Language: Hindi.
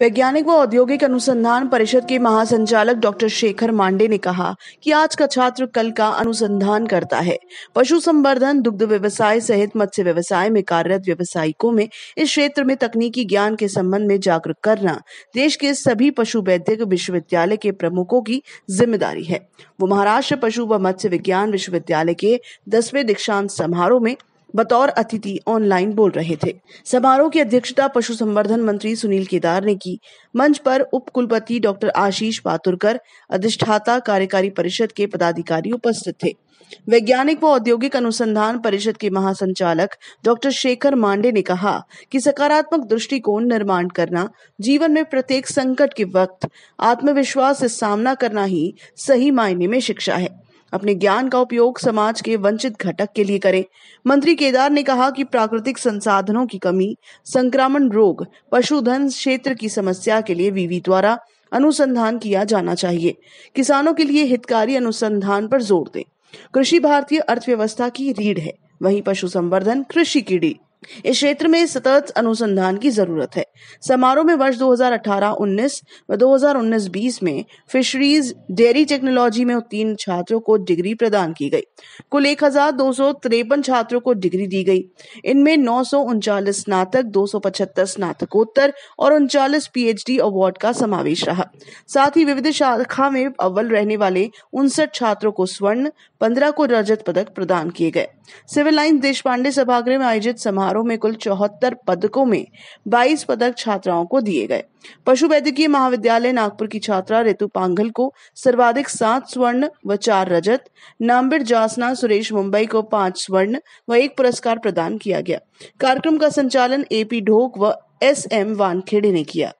वैज्ञानिक व औद्योगिक अनुसंधान परिषद के महासंचालक डॉक्टर शेखर मांडे ने कहा कि आज का छात्र कल का अनुसंधान करता है पशु संवर्धन दुग्ध व्यवसाय सहित मत्स्य व्यवसाय में कार्यरत व्यवसायिकों में इस क्षेत्र में तकनीकी ज्ञान के संबंध में जागरूक करना देश के सभी पशु वैद्यक विश्वविद्यालय के प्रमुखों की जिम्मेदारी है वो महाराष्ट्र पशु व मत्स्य विज्ञान विश्वविद्यालय के दसवें दीक्षांत समारोह में बतौर अतिथि ऑनलाइन बोल रहे थे समारोह की अध्यक्षता पशु संवर्धन मंत्री सुनील केदार ने की मंच पर उप कुलपति डॉक्टर आशीष पातुरकर अधिष्ठाता कार्यकारी परिषद के पदाधिकारी उपस्थित थे वैज्ञानिक व औद्योगिक अनुसंधान परिषद के महासंचालक डॉक्टर शेखर मांडे ने कहा कि सकारात्मक दृष्टिकोण निर्माण करना जीवन में प्रत्येक संकट के वक्त आत्मविश्वास से सामना करना ही सही मायने में शिक्षा है अपने ज्ञान का उपयोग समाज के वंचित घटक के लिए करें मंत्री केदार ने कहा कि प्राकृतिक संसाधनों की कमी संक्रमण रोग पशुधन क्षेत्र की समस्या के लिए वीवी द्वारा अनुसंधान किया जाना चाहिए किसानों के लिए हितकारी अनुसंधान पर जोर दें कृषि भारतीय अर्थव्यवस्था की रीढ़ है वहीं पशु संवर्धन कृषि की रीढ़ इस क्षेत्र में सतत अनुसंधान की जरूरत है समारोह में वर्ष 2018-19 व 2019-20 में फिशरीज डेयरी टेक्नोलॉजी में तीन छात्रों को डिग्री प्रदान की गई कुल एक छात्रों को डिग्री दी गई इनमें नौ स्नातक दो स्नातकोत्तर और उनचालीस पीएचडी अवार्ड का समावेश रहा साथ ही विविध शाखा में अव्वल रहने वाले उनसठ छात्रों को स्वर्ण पंद्रह को रजत पदक प्रदान किए गए सिविल लाइन देश पांडे सभागृह में आयोजित समारोह समारोह में कुल चौहत्तर पदकों में 22 पदक छात्राओं को दिए गए पशु वैद्यकीय महाविद्यालय नागपुर की छात्रा ऋतु पांघल को सर्वाधिक सात स्वर्ण व चार रजत नामबिर जासना सुरेश मुंबई को पांच स्वर्ण व एक पुरस्कार प्रदान किया गया कार्यक्रम का संचालन एपी ढोक व एस एम वानखेड़े ने किया